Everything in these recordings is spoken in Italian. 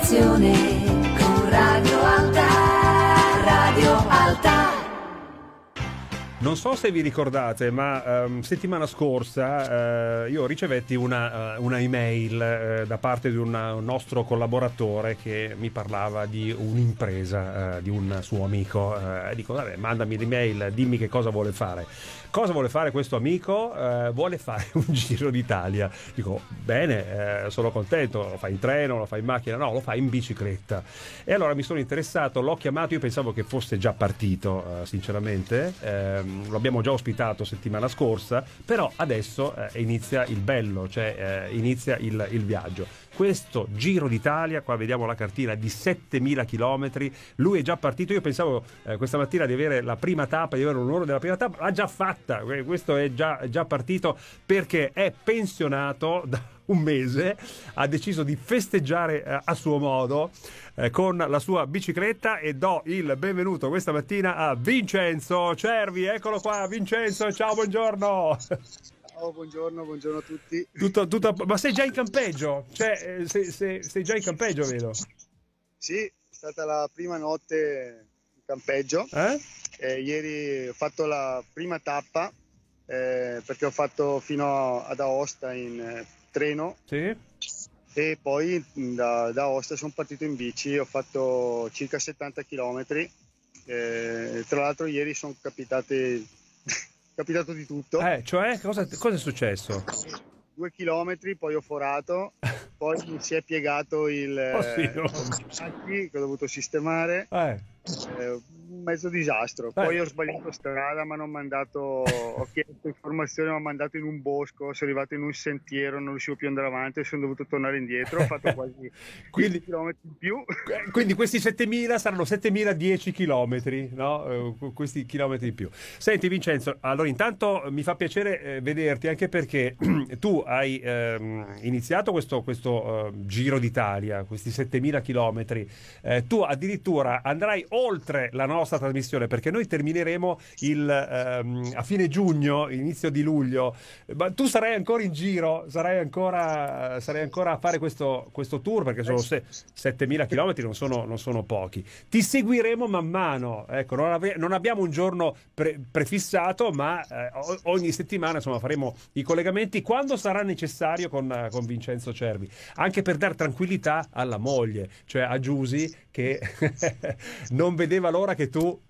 stazione Non so se vi ricordate, ma um, settimana scorsa uh, io ricevetti una, uh, una email uh, da parte di una, un nostro collaboratore che mi parlava di un'impresa di un suo amico. dico, vabbè, mandami l'email, dimmi che cosa vuole fare. Cosa vuole fare questo amico? vuole fare un giro d'Italia. Dico, bene, sono contento, lo fa in treno, lo fa in macchina, no, lo fa in bicicletta. E allora mi sono interessato, l'ho chiamato, io pensavo che fosse già partito, sinceramente. Um, Ehm, lo abbiamo già ospitato settimana scorsa, però adesso eh, inizia il bello, cioè eh, inizia il, il viaggio questo Giro d'Italia, qua vediamo la cartina di 7000 km, lui è già partito, io pensavo eh, questa mattina di avere la prima tappa, di avere un'ora della prima tappa, l'ha già fatta, questo è già, già partito perché è pensionato da un mese, ha deciso di festeggiare eh, a suo modo eh, con la sua bicicletta e do il benvenuto questa mattina a Vincenzo Cervi. Eccolo qua, Vincenzo, ciao, buongiorno. Ciao, buongiorno, buongiorno a tutti. Tutto, tutto, ma sei già in campeggio? Cioè, sei, eh, sei, sei già in campeggio, vedo. Sì, è stata la prima notte in campeggio. Eh? Eh, ieri ho fatto la prima tappa eh, perché ho fatto fino ad Aosta in eh, treno. Sì. E poi da, da Ostia sono partito in bici, ho fatto circa 70 km. Eh, tra l'altro ieri sono capitate capitato di tutto. Eh, cioè, cosa, cosa è successo? Due chilometri, poi ho forato, poi mi si è piegato il oh, sì, oh. Eh, Sacchi, che ho dovuto sistemare. Eh. Eh, mezzo disastro. Eh. Poi eh. ho sbagliato strada, mi hanno mandato, ho chiesto informazioni, mi hanno mandato in un bosco, sono arrivato in un sentiero, non riuscivo più ad andare avanti, sono dovuto tornare indietro, ho fatto quasi quindi, km in più. Eh, quindi questi 7.000 saranno 7.010 km, no? Eh, questi chilometri in più. Senti Vincenzo, allora intanto mi fa piacere vederti anche perché tu hai ehm, iniziato questo, questo eh, giro d'Italia, questi 7.000 km, eh, tu addirittura andrai oltre la nostra trasmissione perché noi termineremo il, ehm, a fine giugno, inizio di luglio. Ma tu sarai ancora in giro, sarai ancora, sarai ancora a fare questo, questo tour perché sono se, 7000 km, non sono, non sono, pochi. Ti seguiremo man mano. Ecco, non, ave, non abbiamo un giorno pre, prefissato, ma eh, ogni settimana insomma, faremo i collegamenti quando sarà necessario con, con Vincenzo Cervi, anche per dar tranquillità alla moglie, cioè a Giusi che non vedeva l'ora che tu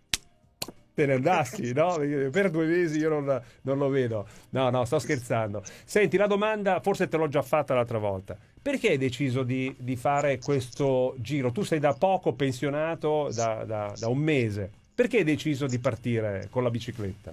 te ne andassi, no? Per due mesi io non, non, lo vedo. No, no, sto scherzando. Senti, la domanda, forse te l'ho già fatta l'altra volta. Perché hai deciso di, di fare questo giro? Tu sei da poco pensionato, da, da, da, un mese. Perché hai deciso di partire con la bicicletta?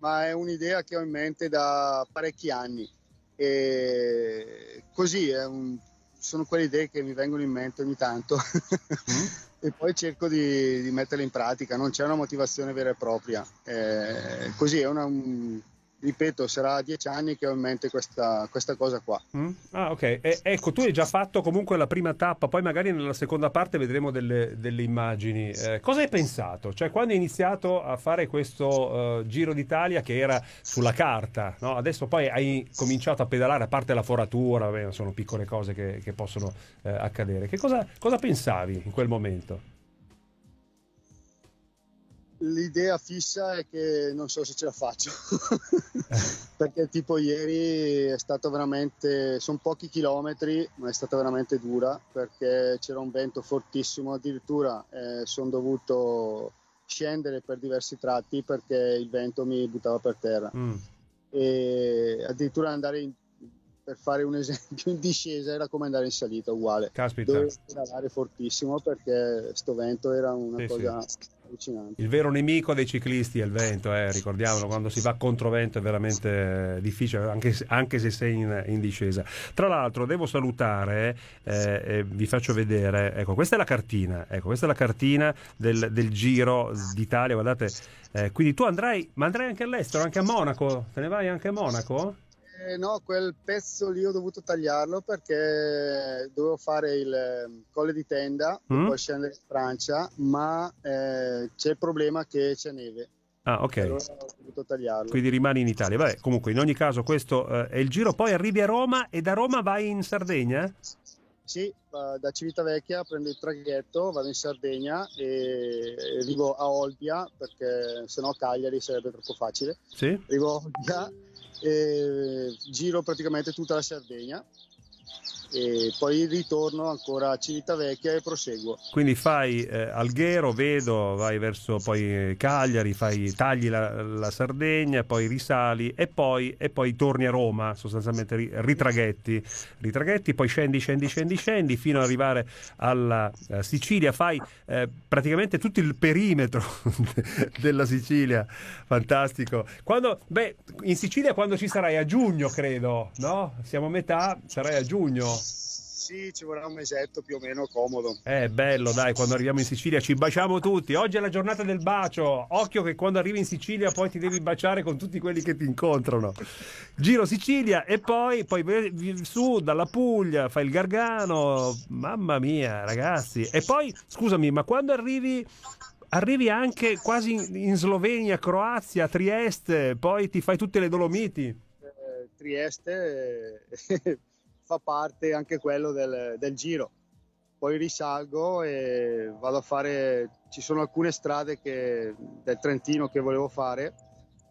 Ma è un'idea che ho in mente da parecchi anni. E così è un sono quelle idee che mi vengono in mente ogni tanto mm. e poi cerco di, di, metterle in pratica, non c'è una motivazione vera e propria. Eh, così è una, ripeto, sarà dieci anni che ho in mente questa, questa cosa qua. Mm? Ah, ok. E, ecco, tu hai già fatto comunque la prima tappa, poi magari nella seconda parte vedremo delle, delle immagini. Eh, cosa hai pensato? Cioè, quando hai iniziato a fare questo uh, Giro d'Italia che era sulla carta, no? adesso poi hai cominciato a pedalare, a parte la foratura, beh, sono piccole cose che, che possono eh, accadere. Che cosa, cosa pensavi in quel momento? L'idea fissa è che non so se ce la faccio, perché tipo ieri è stato veramente, sono pochi chilometri, ma è stata veramente dura perché c'era un vento fortissimo, addirittura eh, sono dovuto scendere per diversi tratti perché il vento mi buttava per terra. Mm. E addirittura andare in per fare un esempio, in discesa era come andare in salita uguale. Caspita. Dovevo pedalare fortissimo perché sto vento era una sì, cosa sì. allucinante. Il vero nemico dei ciclisti è il vento, eh, ricordiamolo, quando si va contro vento è veramente difficile, anche, anche se sei in, in, discesa. Tra l'altro devo salutare, eh, eh, vi faccio vedere, ecco, questa è la cartina, ecco, questa è la cartina del, del Giro d'Italia, guardate, eh, quindi tu andrai, ma andrai anche all'estero, anche a Monaco, te ne vai anche a Monaco? Eh, no, quel pezzo lì ho dovuto tagliarlo perché dovevo fare il ehm, colle di tenda mm? poi scendere in Francia, ma eh, c'è il problema che c'è neve. Ah, ok. Allora ho dovuto tagliarlo. Quindi rimani in Italia. Vabbè, comunque, in ogni caso, questo eh, è il giro. Poi arrivi a Roma e da Roma vai in Sardegna? Sì, da Civitavecchia prendo il traghetto, vado in Sardegna e arrivo a Olbia perché sennò no Cagliari sarebbe troppo facile. Sì. Arrivo a Olbia giro praticamente tutta la Sardegna e poi ritorno ancora a Civitavecchia e proseguo. Quindi fai eh, Alghero, Vedo, vai verso poi Cagliari, fai, tagli la, la, Sardegna, poi risali e poi, e poi torni a Roma, sostanzialmente ritraghetti, ritraghetti, poi scendi, scendi, scendi, scendi fino ad arrivare alla eh, Sicilia, fai eh, praticamente tutto il perimetro della Sicilia, fantastico. Quando, beh, in Sicilia quando ci sarai? A giugno credo, no? Siamo a metà, sarai a giugno. Sì, ci vorrà un mesetto più o meno comodo. Eh, bello, dai, quando arriviamo in Sicilia ci baciamo tutti. Oggi è la giornata del bacio. Occhio che quando arrivi in Sicilia poi ti devi baciare con tutti quelli che ti incontrano. Giro Sicilia e poi, poi su dalla Puglia, fai il Gargano. Mamma mia, ragazzi. E poi, scusami, ma quando arrivi arrivi anche quasi in, Slovenia, Croazia, Trieste, poi ti fai tutte le Dolomiti. Eh, Trieste, eh, fa parte anche quello del, del giro. Poi risalgo e vado a fare, ci sono alcune strade che, del Trentino che volevo fare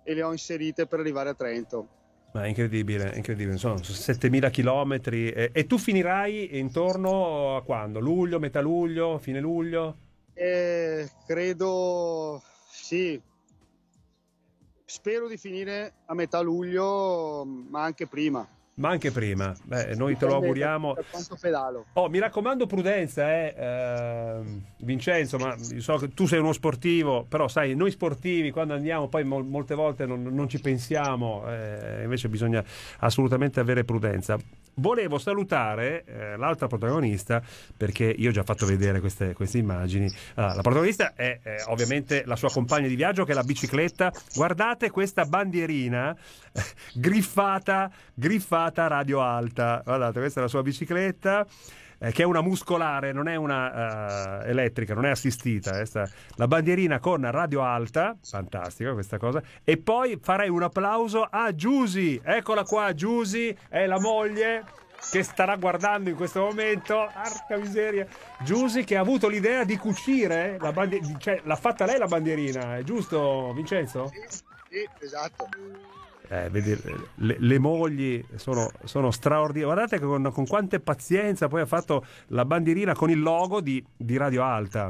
e le ho inserite per arrivare a Trento. Ma è incredibile, incredibile. Sono 7000 km e, e, tu finirai intorno a quando? Luglio, metà luglio, fine luglio? Eh, credo sì. Spero di finire a metà luglio, ma anche prima ma anche prima. Beh, noi te lo auguriamo. Oh, mi raccomando prudenza, eh. Eh, Vincenzo, ma so che tu sei uno sportivo, però sai, noi sportivi quando andiamo poi mol- molte volte non, non ci pensiamo, eh, invece bisogna assolutamente avere prudenza volevo salutare eh, l'altra protagonista perché io ho già fatto vedere queste, queste immagini. Allora, la protagonista è eh, ovviamente la sua compagna di viaggio che è la bicicletta. Guardate questa bandierina griffata, griffata radio alta. Guardate, questa è la sua bicicletta eh, che è una muscolare, non è una uh, elettrica, non è assistita. Eh, sta, la bandierina con radio alta, fantastica questa cosa. E poi farei un applauso a Giusy, eccola qua, Giusy è la moglie che starà guardando in questo momento, arca miseria, Giusy che ha avuto l'idea di cucire, la bandi- cioè, l'ha fatta lei la bandierina, è giusto Vincenzo? Sì, sì esatto. Eh, vedere, le, le, mogli sono, sono straordinarie. Guardate con, con, quante pazienza poi ha fatto la bandierina con il logo di, di Radio Alta.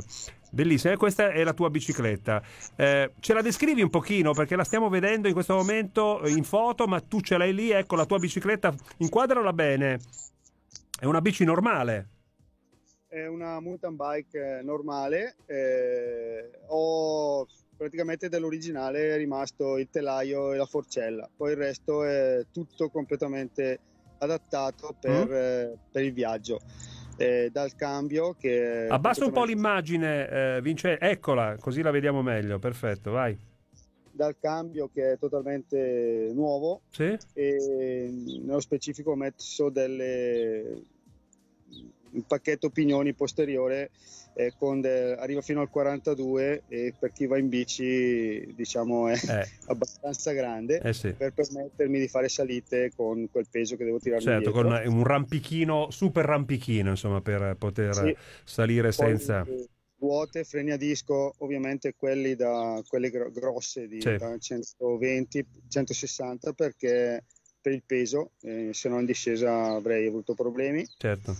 Bellissima, e questa è la tua bicicletta. Eh, ce la descrivi un pochino perché la stiamo vedendo in questo momento in foto, ma tu ce l'hai lì, ecco la tua bicicletta, inquadrala bene. È una bici normale. È una mountain bike eh, normale. Eh, ho praticamente dell'originale è rimasto il telaio e la forcella, poi il resto è tutto completamente adattato per, mm. eh, per il viaggio. Eh, dal cambio che... Abbassa un po' l'immagine, eh, Vince, eccola, così la vediamo meglio, perfetto, vai. Dal cambio che è totalmente nuovo sì. e nello specifico ho messo delle un pacchetto opinioni posteriore eh, de, arriva fino al 42 e per chi va in bici diciamo è eh. abbastanza grande eh sì. per permettermi di fare salite con quel peso che devo tirare certo, con un rampichino super rampichino insomma per poter sì. salire Poi, senza eh, ruote, freni a disco, ovviamente quelli da, quelle gro- grosse di sì. da 120, 160 perché per il peso, eh, se no in discesa avrei avuto problemi. Certo.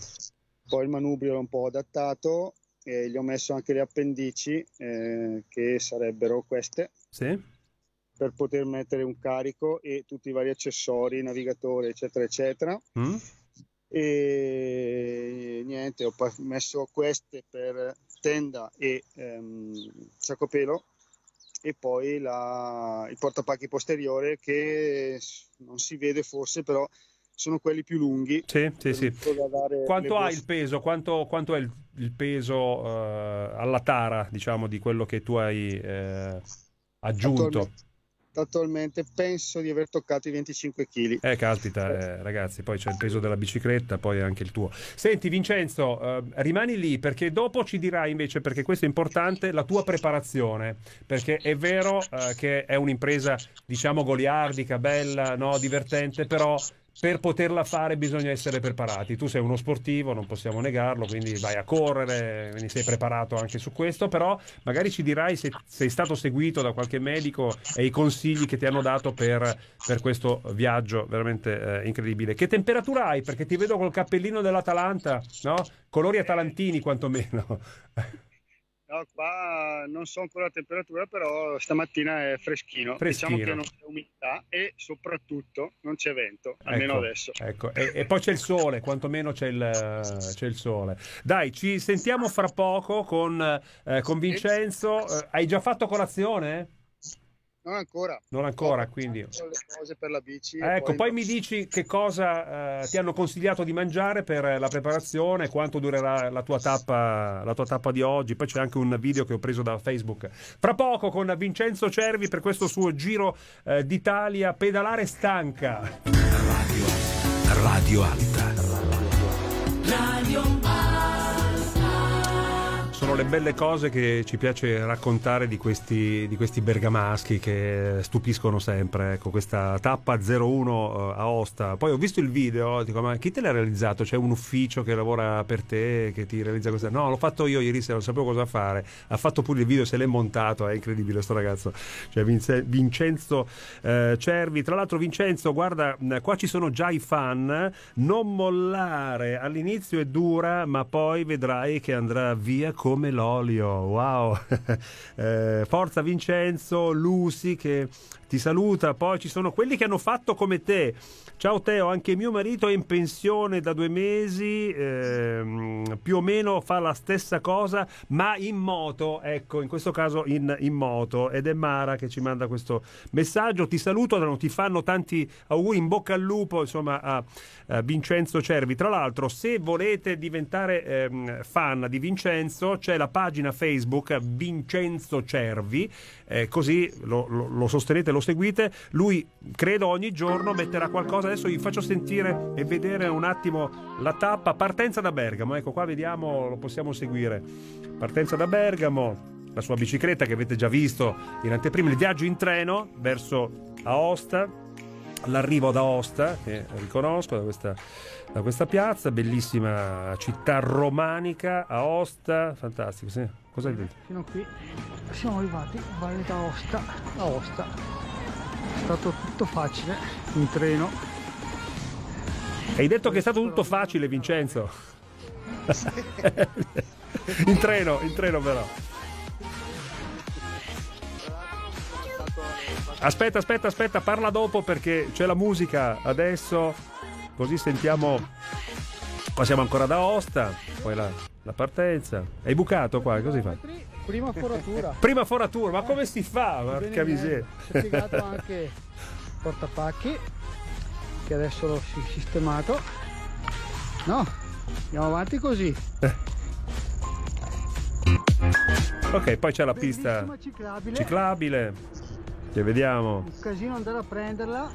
Poi il manubrio l'ho un po' adattato e gli ho messo anche le appendici eh, che sarebbero queste. Sì. Per poter mettere un carico e tutti i vari accessori, navigatore, eccetera, eccetera. Mm. E niente, ho messo queste per tenda e ehm, sacco pelo e poi la, il portapacchi posteriore che non si vede forse però sono quelli più lunghi. Sì, sì, sì. Quanto ha il peso? Quanto, quanto è il, il peso uh, alla tara, diciamo, di quello che tu hai eh, aggiunto? Attualmente, attualmente penso di aver toccato i 25 kg. Eh, caspita, eh, ragazzi, poi c'è il peso della bicicletta, poi anche il tuo. Senti, Vincenzo, eh, rimani lì perché dopo ci dirai invece, perché questo è importante, la tua preparazione, perché è vero eh, che è un'impresa, diciamo, goliardica, bella, no? divertente, però per poterla fare bisogna essere preparati. Tu sei uno sportivo, non possiamo negarlo, quindi vai a correre, quindi sei preparato anche su questo, però magari ci dirai se sei stato seguito da qualche medico e i consigli che ti hanno dato per, per questo viaggio veramente eh, incredibile. Che temperatura hai? Perché ti vedo col cappellino dell'Atalanta, no? Colori atalantini quantomeno. No, qua non so ancora la temperatura, però stamattina è freschino. Diciamo freschino. Diciamo che non c'è umidità e soprattutto non c'è vento, almeno ecco, adesso. Ecco. E, e, poi c'è il sole, quantomeno c'è il, c'è il, sole. Dai, ci sentiamo fra poco con, eh, con Vincenzo. Eh, hai già fatto colazione? Non ancora. Non ancora, no, quindi. Bici, ecco, poi, poi mi dici che cosa eh, ti hanno consigliato di mangiare per eh, la preparazione, quanto durerà la tua, tappa, la tua tappa di oggi. Poi c'è anche un video che ho preso da Facebook. Fra poco con Vincenzo Cervi per questo suo giro eh, d'Italia pedalare stanca. Radio, Radio Alta sono le belle cose che ci piace raccontare di questi, di questi bergamaschi che stupiscono sempre. Ecco, questa tappa 01 eh, a Osta. Poi ho visto il video, dico, ma chi te l'ha realizzato? C'è un ufficio che lavora per te, che ti realizza questa... No, l'ho fatto io ieri sera, non sapevo cosa fare. Ha fatto pure il video, se l'è montato, è incredibile sto ragazzo. Cioè, Vincenzo eh, Cervi. Tra l'altro Vincenzo, guarda, qua ci sono già i fan. Non mollare, all'inizio è dura, ma poi vedrai che andrà via con come l'olio. Wow! eh, forza Vincenzo, Lucy che ti saluta, poi ci sono quelli che hanno fatto come te. Ciao Teo, anche mio marito è in pensione da due mesi, ehm, più o meno fa la stessa cosa, ma in moto, ecco, in questo caso in, in, moto. Ed è Mara che ci manda questo messaggio. Ti saluto, ti fanno tanti auguri, in bocca al lupo, insomma, a, a Vincenzo Cervi. Tra l'altro, se volete diventare ehm, fan di Vincenzo, c'è la pagina Facebook Vincenzo Cervi, eh, così lo, lo, lo sostenete, lo seguite. Lui, credo, ogni giorno metterà qualcosa adesso vi faccio sentire e vedere un attimo la tappa. Partenza da Bergamo, ecco qua vediamo, lo possiamo seguire. Partenza da Bergamo, la sua bicicletta che avete già visto in anteprima, il viaggio in treno verso Aosta, l'arrivo ad Aosta, che riconosco da questa, da questa piazza, bellissima città romanica, Aosta, fantastico, sì. Cosa hai detto? Fino a qui siamo arrivati, Valle d'Aosta, Aosta. È stato tutto facile, in treno, hai detto che è stato tutto facile, Vincenzo. in treno, in treno però. Aspetta, aspetta, aspetta, parla dopo perché c'è la musica adesso, così sentiamo... Qua siamo ancora da Osta, poi la, la partenza. Hai bucato qua, così fai? Prima foratura. Prima foratura, ma come si fa? Porca miseria. Ho spiegato anche portapacchi che adesso l'ho sistemato no andiamo avanti così eh. ok poi c'è la pista ciclabile. ciclabile che vediamo un casino andare a prenderla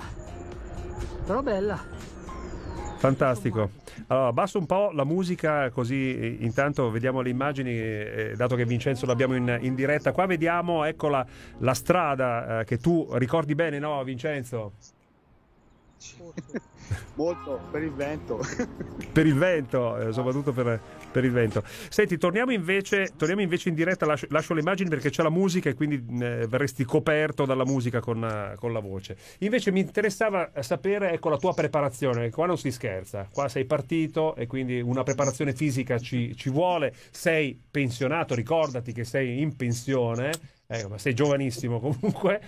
però bella Fantastico. Allora, basso un po' la musica così eh, intanto vediamo le immagini, eh, eh, dato che Vincenzo l'abbiamo in, in diretta. Qua vediamo, eccola, la strada eh, che tu ricordi bene, no Vincenzo? Molto per il vento. per il vento, eh, soprattutto per, per, il vento. Senti, torniamo invece, torniamo invece in diretta, lascio, lascio, le immagini perché c'è la musica e quindi eh, verresti coperto dalla musica con, eh, con, la voce. Invece mi interessava sapere ecco, la tua preparazione, qua non si scherza, qua sei partito e quindi una preparazione fisica ci, ci vuole, sei pensionato, ricordati che sei in pensione, eh, ma sei giovanissimo comunque.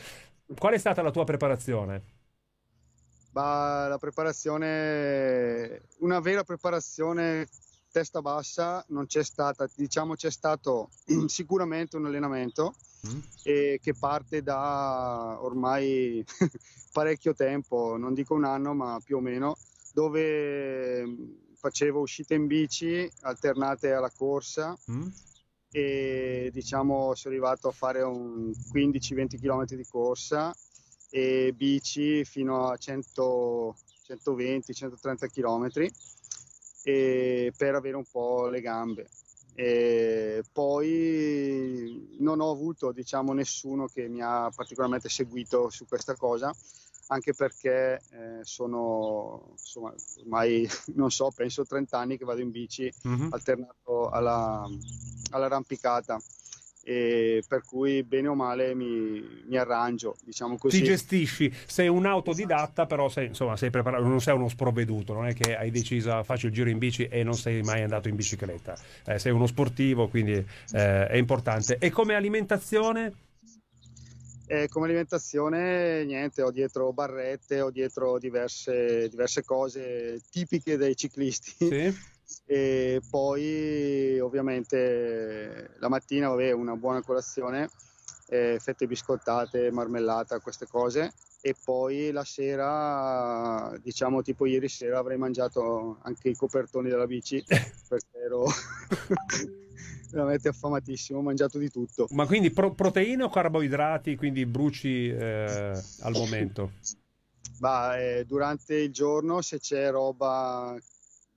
Qual è stata la tua preparazione? ma la preparazione, una vera preparazione testa bassa non c'è stata, diciamo c'è stato sicuramente un allenamento mm. eh, che parte da ormai parecchio tempo, non dico un anno ma più o meno, dove mm, facevo uscite in bici alternate alla corsa mm. e diciamo sono arrivato a fare un 15-20 km di corsa e bici fino a 120-130 km per avere un po' le gambe. E poi non ho avuto diciamo, nessuno che mi ha particolarmente seguito su questa cosa, anche perché eh, sono insomma, ormai non so, penso 30 anni che vado in bici mm-hmm. alternato alla, all'arrampicata e per cui bene o male mi, mi arrangio, diciamo così. Ti gestisci, sei un autodidatta, esatto. però sei, insomma, sei preparato, non sei uno sprovveduto, non è che hai deciso faccio il giro in bici e non sei mai andato in bicicletta, eh, sei uno sportivo, quindi eh, è importante. E come alimentazione? Eh, come alimentazione, niente, ho dietro barrette, ho dietro diverse, diverse cose tipiche dei ciclisti. Sì e poi ovviamente la mattina vabbè, una buona colazione, eh, fette biscottate, marmellata, queste cose e poi la sera, diciamo tipo ieri sera avrei mangiato anche i copertoni della bici perché ero veramente affamatissimo, ho mangiato di tutto. Ma quindi pro- proteine o carboidrati, quindi bruci eh, al momento? Bah, eh, durante il giorno se c'è roba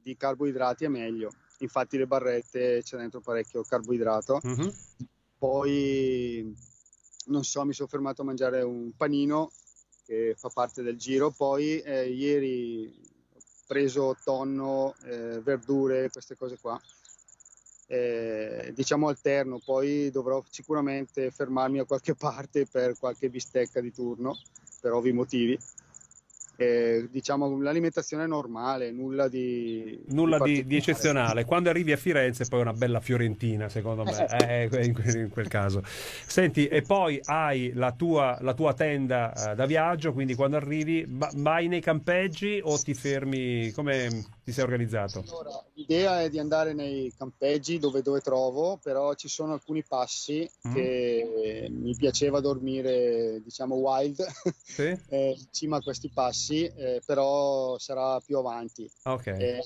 di carboidrati è meglio. Infatti le barrette c'è dentro parecchio carboidrato. Mm-hmm. Poi non so, mi sono fermato a mangiare un panino che fa parte del giro. Poi eh, ieri ho preso tonno, eh, verdure, queste cose qua. Eh, diciamo alterno, poi dovrò sicuramente fermarmi a qualche parte per qualche bistecca di turno, per ovvi motivi eh, diciamo un'alimentazione normale, nulla di, nulla di, di, eccezionale. Quando arrivi a Firenze, poi una bella fiorentina, secondo me, eh, eh in, quel, in, quel caso. Senti, e poi hai la tua, la tua tenda eh, da viaggio, quindi quando arrivi, vai nei campeggi o ti fermi come ti sei organizzato? Allora, l'idea è di andare nei campeggi dove, dove trovo, però ci sono alcuni passi mm. che mi piaceva dormire, diciamo, wild, sì? eh, in cima a questi passi, eh, però sarà più avanti. Okay. Eh,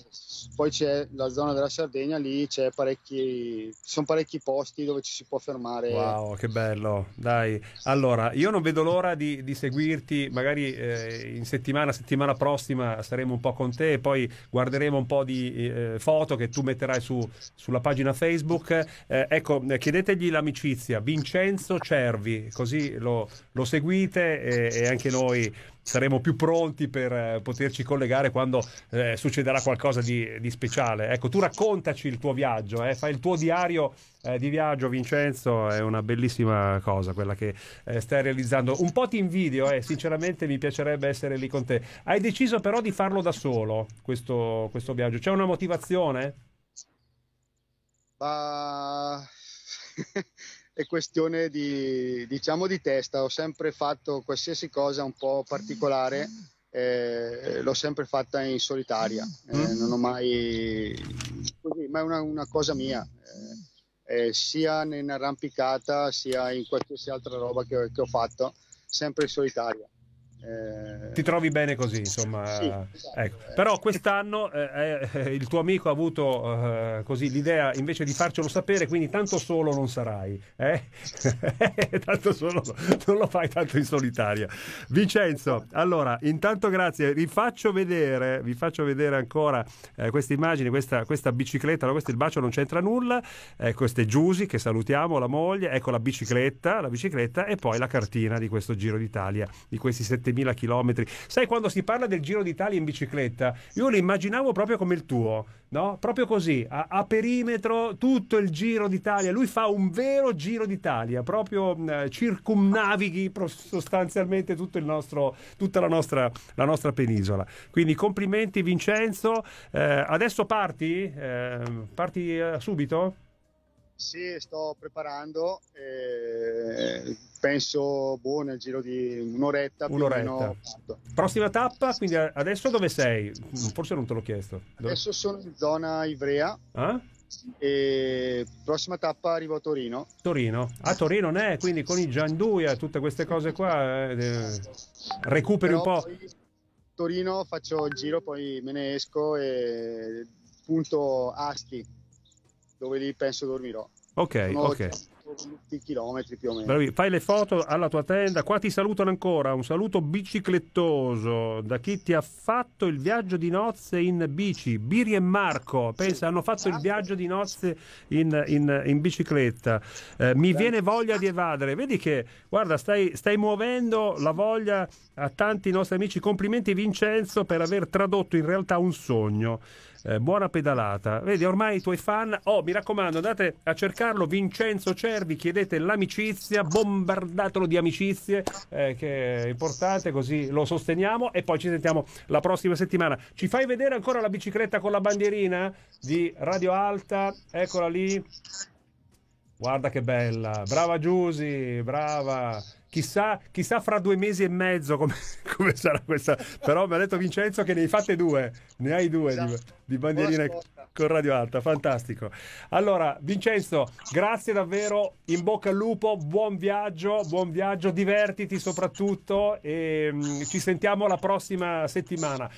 poi c'è la zona della Sardegna, lì c'è parecchi, sono parecchi posti dove ci si può fermare. Wow, che bello, dai. Allora, io non vedo l'ora di, di seguirti, magari eh, in settimana, settimana prossima saremo un po' con te e poi guardiamo ricorderemo un po' di eh, foto che tu metterai su, sulla pagina Facebook. Eh, ecco, eh, chiedetegli l'amicizia, Vincenzo Cervi, così lo, lo seguite e, eh, e anche noi saremo più pronti per eh, poterci collegare quando eh, succederà qualcosa di, di, speciale. Ecco, tu raccontaci il tuo viaggio, eh, fai il tuo diario eh, di viaggio, Vincenzo, è una bellissima cosa quella che eh, stai realizzando. Un po' ti invidio, eh, sinceramente mi piacerebbe essere lì con te. Hai deciso però di farlo da solo, questo, questo viaggio. C'è una motivazione? Uh è questione di, diciamo, di testa. Ho sempre fatto qualsiasi cosa un po' particolare, eh, l'ho sempre fatta in solitaria. Eh, mm. non ho mai... Così, ma è una, una cosa mia. Eh, eh sia in arrampicata, sia in qualsiasi altra roba che, che ho fatto, sempre in solitaria. Eh, Ti trovi bene così, insomma. Sì, eh, esatto. ecco. Eh. Però quest'anno eh, il tuo amico ha avuto eh, così l'idea invece di farcelo sapere, quindi tanto solo non sarai. tanto solo non lo fai tanto in solitaria. Vincenzo, allora, intanto grazie. Vi faccio vedere, vi faccio vedere ancora queste immagini, questa, questa bicicletta. No, questo il bacio non c'entra nulla. Ecco, è Giusi che salutiamo, la moglie. Ecco la bicicletta, la bicicletta e poi la cartina di questo Giro d'Italia, di questi sette 7000 km. Sai, quando si parla del Giro d'Italia in bicicletta, io lo immaginavo proprio come il tuo, no? Proprio così, a, a perimetro tutto il Giro d'Italia. Lui fa un vero Giro d'Italia, proprio eh, circumnavighi sostanzialmente tutto il nostro, tutta la nostra, la nostra, penisola. Quindi complimenti Vincenzo. Eh, adesso parti? Eh, parti eh, subito? Sì, sto preparando, eh, penso boh, nel giro di un'oretta. Un'oretta. Meno, Prossima tappa, quindi adesso dove sei? Forse non te l'ho chiesto. Dove? Adesso sono in zona Ivrea. Ah? E prossima tappa arrivo a Torino. Torino, a ah, Torino ne è, quindi con i Gianduia, tutte queste cose qua, eh, recuperi Però un po'. Torino faccio il giro, poi me ne esco e punto Asti dove lì penso dormirò. Ok, Sono ok tutti i più o meno. Bravi. Fai le foto alla tua tenda, qua ti salutano ancora, un saluto biciclettoso da chi ti ha fatto il viaggio di nozze in bici, Biri e Marco, pensa, sì, hanno fatto il ah. viaggio di nozze in, in, in bicicletta, eh, mi viene voglia di evadere, vedi che, guarda, stai, stai muovendo la voglia a tanti nostri amici, complimenti Vincenzo per aver tradotto in realtà un sogno. Eh, buona pedalata. Vedi, ormai i tuoi fan. Oh, mi raccomando, andate a cercarlo Vincenzo Cerri vi chiedete l'amicizia, bombardatelo di amicizie, eh, che è importante, così lo sosteniamo e poi ci sentiamo la prossima settimana. Ci fai vedere ancora la bicicletta con la bandierina di Radio Alta? Eccola lì. Guarda che bella, brava Giusy, brava. Chissà, chissà, fra due mesi e mezzo come, come sarà questa. Però mi ha detto Vincenzo che ne hai fatte due, ne hai due esatto. di, di bandierine con Radio Alta, fantastico. Allora, Vincenzo, grazie davvero, in bocca al lupo, buon viaggio, buon viaggio, divertiti soprattutto e um, ci sentiamo la prossima settimana.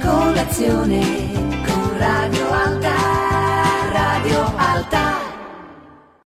Colazione con Radio Alta, Radio Alta.